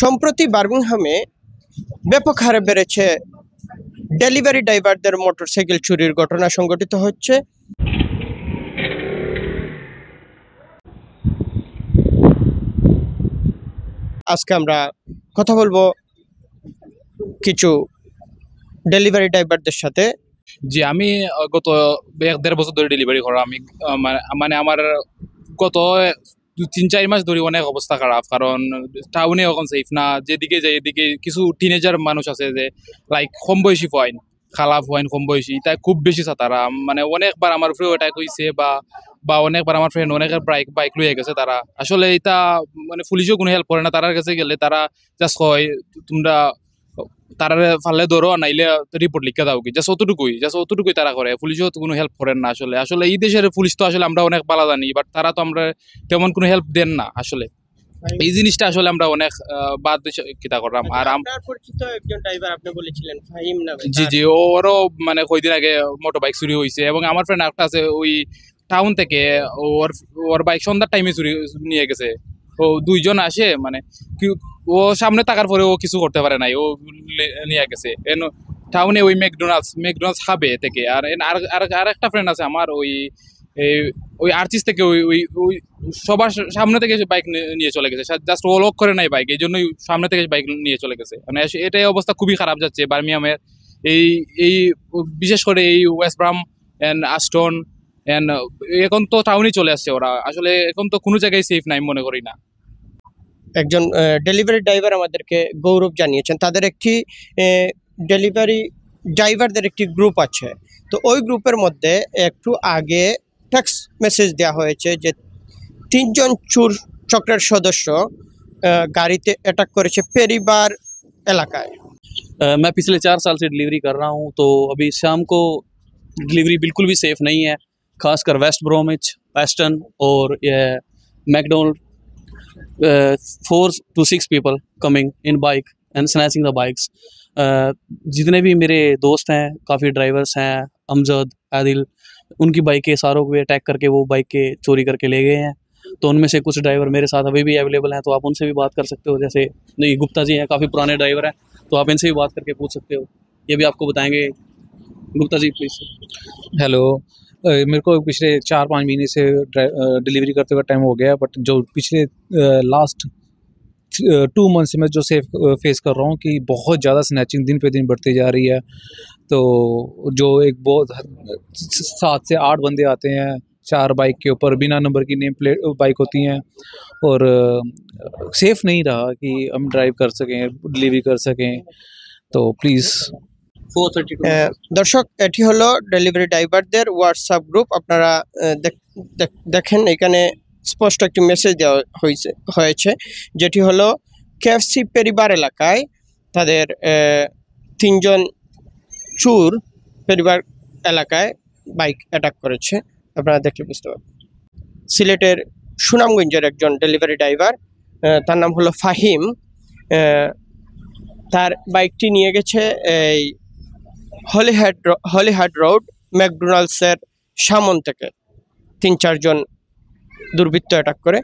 সম্প্রতি বার্মিংহামে ব্যাপক হারে বেড়েছে ডেলিভারি ড্রাইভারদের মোটরসাইকেল চুরির ঘটনা সংঘটিত হচ্ছে আজকে আমরা কথা বলবো কিছু ডেলিভারি ড্রাইভারদের সাথে জি আমি গত এক দেড় বছর ধরে ডেলিভারি করা আমি মানে আমার গত দু তিন চার মাস ধরে অনেক অবস্থা খারাপ কারণ টাউনে এখন সেফ না যেদিকে যাই এদিকে কিছু টিনেজার মানুষ আছে যে লাইক কম বয়সী পয়েন খালা পয়েন কম বয়সী তাই খুব বেশি সাঁতারা মানে অনেকবার আমার উপরে এটা কইছে বা বা অনেকবার আমার ফ্রেন্ড অনেকের বাইক বাইক লুয়ে গেছে তারা আসলে এটা মানে পুলিশও কোনো হেল্প করে না তারার কাছে গেলে তারা জাস্ট কয় তোমরা তারা ফালে ধরো নাইলে রিপোর্ট লিখে দাও কি জাস্ট অতটুকুই জাস্ট অতটুকুই তারা করে পুলিশও তো কোনো হেল্প করেন না আসলে আসলে এই দেশের পুলিশ তো আসলে আমরা অনেক পালা জানি বাট তারা তো আমরা তেমন কোনো হেল্প দেন না আসলে এই জিনিসটা আসলে আমরা অনেক বাদ কিতা করলাম আচ্ছা, আর জি জি ওরও মানে কয়দিন আগে মোটর বাইক চুরি হয়েছে এবং আমার ফ্রেন্ড একটা আছে ওই টাউন থেকে ওর ওর বাইক সন্ধ্যার টাইমে চুরি নিয়ে গেছে ও দুইজন আসে মানে ও সামনে থাকার পরে ও কিছু করতে পারে নাই ও নিয়ে গেছে এন টাউনে ওই ম্যাকডোনাল্ডস ম্যাকডোনাল্ডস খাবে থেকে আর আর আর একটা ফ্রেন্ড আছে আমার ওই ওই আর্চিস থেকে ওই ওই ওই সবার সামনে থেকে বাইক নিয়ে চলে গেছে জাস্ট ও লক করে নাই বাইক এই জন্যই সামনে থেকে বাইক নিয়ে চলে গেছে মানে এটাই অবস্থা খুবই খারাপ যাচ্ছে বার্মিয়ামের এই এই বিশেষ করে এই West Brom and Aston and uh, এখন তো টাউনে চলে আসছে ওরা আসলে এখন তো কোনো জায়গায় সেফ নাই মনে করি না একজন ডেলিভারি ড্রাইভার আমাদেরকে গৌরব জানিয়েছেন তাদের একটি ডেলিভারি ড্রাইভারদের একটি গ্রুপ আছে তো ওই গ্রুপের মধ্যে একটু আগে টেক্সট মেসেজ দেওয়া হয়েছে যে তিনজন চুর চক্রের সদস্য গাড়িতে অ্যাটাক করেছে পেরিবার এলাকায় मैं पिछले चार साल से डिलीवरी कर रहा তো तो अभी शाम को डिलीवरी बिल्कुल भी सेफ़ खासकर वेस्ट ब्रोमिच वेस्टर्न और यह McDonald four to six people coming in bike and snatching the bikes जितने भी मेरे दोस्त हैं काफ़ी ड्राइवर्स हैं अमजद आदिल उनकी बाइकें सारों को अटैक करके वो बाइक के चोरी करके ले गए हैं तो उनमें से कुछ ड्राइवर मेरे साथ अभी भी अवेलेबल हैं तो आप उनसे भी बात कर सकते हो जैसे नहीं गुप्ता जी हैं काफ़ी पुराने ड्राइवर हैं तो आप इनसे भी बात करके पूछ सकते हो ये भी आपको बताएंगे गुप्ता जी प्लीज़ हेलो मेरे को पिछले चार पाँच महीने से डिलीवरी करते हुए टाइम हो गया बट जो पिछले लास्ट टू मंथ से मैं जो सेफ फेस कर रहा हूँ कि बहुत ज़्यादा स्नैचिंग दिन पे दिन बढ़ती जा रही है तो जो एक बहुत सात से आठ बंदे आते हैं चार बाइक के ऊपर बिना नंबर की नेम प्लेट बाइक होती हैं और सेफ़ नहीं रहा कि हम ड्राइव कर सकें डिलीवरी कर सकें तो प्लीज़ দর্শক এটি হলো ডেলিভারি ড্রাইভারদের হোয়াটসঅ্যাপ গ্রুপ আপনারা দেখেন এখানে স্পষ্ট একটি মেসেজ দেওয়া হয়েছে হয়েছে যেটি হলো কেএফসি পরিবার এলাকায় তাদের তিনজন চুর পরিবার এলাকায় বাইক অ্যাটাক করেছে আপনারা দেখলে বুঝতে পারবেন সিলেটের সুনামগঞ্জের একজন ডেলিভারি ড্রাইভার তার নাম হলো ফাহিম তার বাইকটি নিয়ে গেছে এই হলিহ্যাড হলিহ্যাড রোড ম্যাকডোনাল্ডসের সামন থেকে তিন চারজন দুর্বৃত্ত অ্যাটাক করে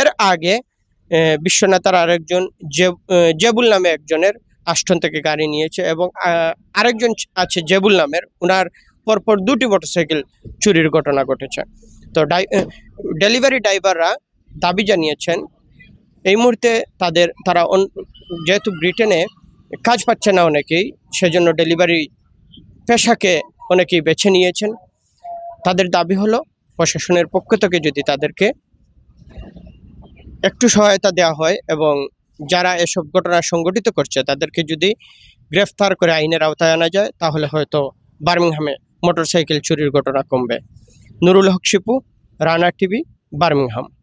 এর আগে বিশ্বনেতার আরেকজন জেবুল নামে একজনের আষ্টন থেকে গাড়ি নিয়েছে এবং আরেকজন আছে জেবুল নামের ওনার পরপর দুটি মোটরসাইকেল চুরির ঘটনা ঘটেছে তো ডেলিভারি ড্রাইভাররা দাবি জানিয়েছেন এই মুহূর্তে তাদের তারা যেহেতু ব্রিটেনে কাজ পাচ্ছে না অনেকেই সেজন্য ডেলিভারি পেশাকে অনেকেই বেছে নিয়েছেন তাদের দাবি হলো প্রশাসনের পক্ষ থেকে যদি তাদেরকে একটু সহায়তা দেওয়া হয় এবং যারা এসব ঘটনা সংগঠিত করছে তাদেরকে যদি গ্রেফতার করে আইনের আওতায় আনা যায় তাহলে হয়তো বার্মিংহামে মোটরসাইকেল চুরির ঘটনা কমবে নুরুল হক শিপু রানা টিভি বার্মিংহাম